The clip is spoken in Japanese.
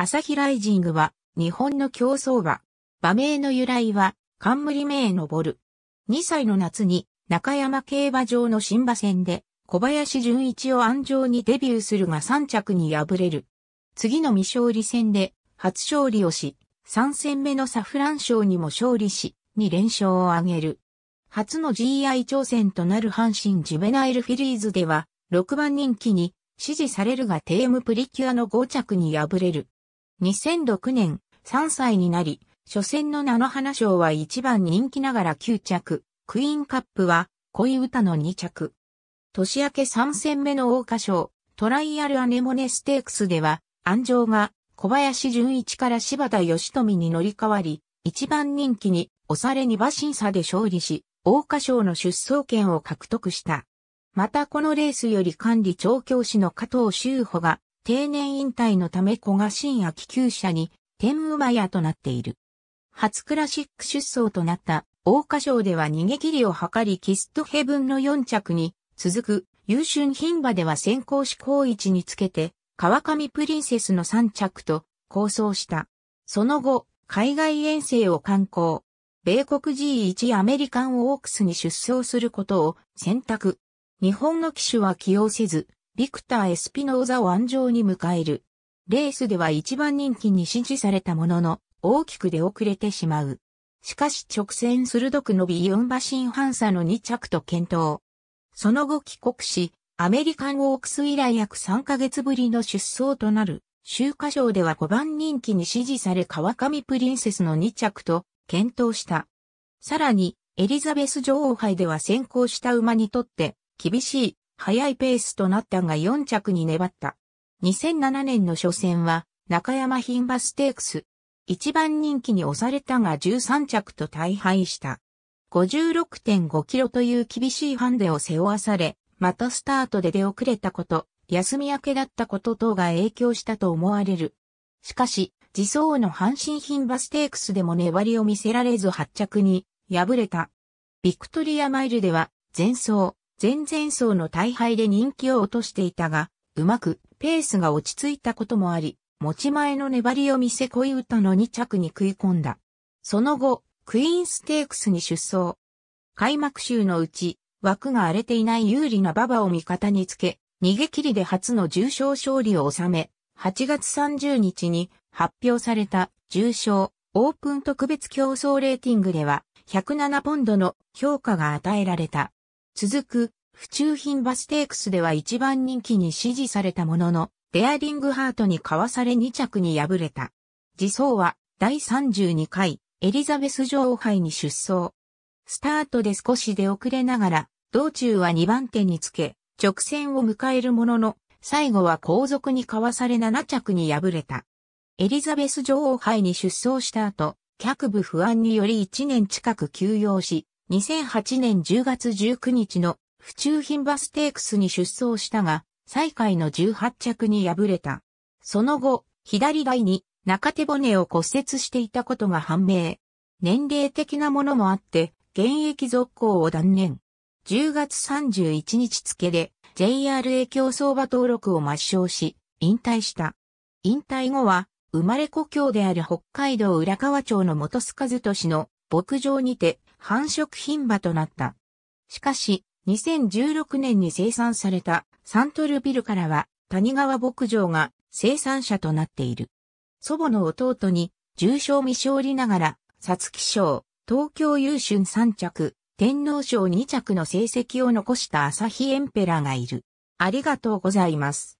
朝日ライジングは、日本の競争馬。馬名の由来は、冠名登る。2歳の夏に、中山競馬場の新馬戦で、小林純一を安城にデビューするが3着に敗れる。次の未勝利戦で、初勝利をし、3戦目のサフラン賞にも勝利し、2連勝を挙げる。初の GI 挑戦となる阪神ジュベナイルフィリーズでは、6番人気に、支持されるがテームプリキュアの5着に敗れる。2006年、3歳になり、初戦の菜の花賞は1番人気ながら9着、クイーンカップは恋歌の2着。年明け3戦目の大花賞、トライアルアネモネステークスでは、安城が小林淳一から柴田義富に乗り換わり、1番人気に押され2馬審査で勝利し、大花賞の出走権を獲得した。またこのレースより管理調教師の加藤修穂が定年引退のため小賀新秋厩舎に天馬屋となっている。初クラシック出走となった桜花賞では逃げ切りを図りキストヘブンの4着に続く優秀牝馬では先行志向位置につけて川上プリンセスの3着と構想した。その後、海外遠征を観光。米国 G1 アメリカンオークスに出走することを選択。日本の機種は起用せず、ビクター・エスピノーザを安城に迎える。レースでは一番人気に支持されたものの、大きく出遅れてしまう。しかし直線鋭く伸び4馬身半差の2着と検討。その後帰国し、アメリカンウォークス以来約3ヶ月ぶりの出走となる、秋華賞では5番人気に支持され川上プリンセスの2着と検討した。さらに、エリザベス女王杯では先行した馬にとって、厳しい速いペースとなったが4着に粘った。2007年の初戦は中山牝馬ステークス。一番人気に押されたが13着と大敗した。56.5キロという厳しいハンデを背負わされ、またスタートで出遅れたこと、休み明けだったこと等が影響したと思われる。しかし、自走の阪神品バステークスでも粘りを見せられず発着に敗れた。ビクトリアマイルでは、前走、前々走の大敗で人気を落としていたが、うまくペースが落ち着いたこともあり、持ち前の粘りを見せ恋歌の2着に食い込んだ。その後、クイーンステークスに出走。開幕週のうち、枠が荒れていない有利な馬場を味方につけ、逃げ切りで初の重賞勝利を収め、8月30日に発表された重賞オープン特別競争レーティングでは107ポンドの評価が与えられた。続く、府中品バステークスでは一番人気に支持されたものの、デアリングハートにかわされ2着に敗れた。自走は、第32回、エリザベス女王杯に出走。スタートで少し出遅れながら、道中は2番手につけ、直線を迎えるものの、最後は後続にかわされ7着に敗れた。エリザベス女王杯に出走した後、脚部不安により1年近く休養し、2008年10月19日の府中品バステークスに出走したが、最下位の18着に敗れた。その後、左台に中手骨を骨折していたことが判明。年齢的なものもあって、現役続行を断念。10月31日付で JRA 競争馬登録を抹消し、引退した。引退後は、生まれ故郷である北海道浦河町の元須和都市の牧場にて繁殖牝馬となった。しかし、2016年に生産されたサントルビルからは谷川牧場が生産者となっている。祖母の弟に重賞未勝利ながら、ツキ賞、東京優春3着、天皇賞2着の成績を残した朝日エンペラーがいる。ありがとうございます。